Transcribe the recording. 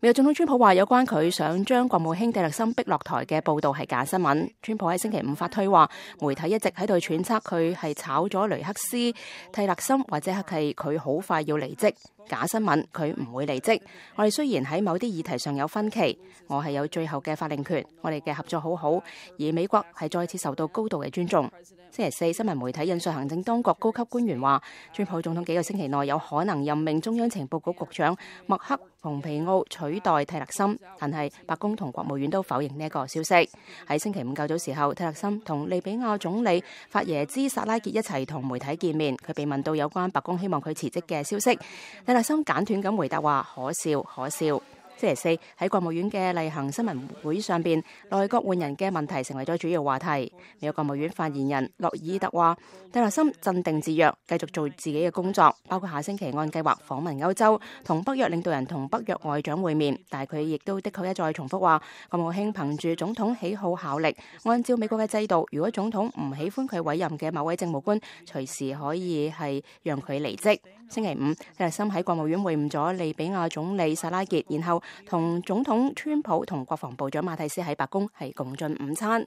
美国总统川普话有关佢想将国务卿蒂勒森逼落台嘅报道系假新闻。川普喺星期五发推话，媒体一直喺度揣测佢系炒咗雷克斯、蒂勒森或者系佢好快要离职。假新聞，佢唔會離職。我哋雖然喺某啲議題上有分歧，我係有最後嘅法令權。我哋嘅合作好好，而美國係再次受到高度嘅尊重。星期四，新聞媒體引述行政當局高級官員話，川普總統幾個星期内有可能任命中央情報局局長麦克蓬皮奧取代泰勒森，但係白宮同國務院都否認呢一個消息。喺星期五较早時候，泰勒森同利比亞總理法耶茲薩拉傑一齊同媒體見面，佢被問到有關白宮希望佢辭職嘅消息。戴心简短咁回答话：可笑，可笑。星期四喺国务院嘅例行新闻会上边，内阁换人嘅问题成为咗主要话题。美国国务院发言人洛伊特话：，戴立森镇定自若，继续做自己嘅工作，包括下星期按计划访问欧洲，同北约领导人同北约外长会面。但系佢亦都的确一再重复话，国务卿凭住总统喜好效力，按照美国嘅制度，如果总统唔喜欢佢委任嘅某位政务官，随时可以系让佢离职。星期五，戴立森喺国务院会晤咗利比亚总理萨拉杰，然后。同總統川普同國防部長馬蒂斯喺白宮係共進午餐。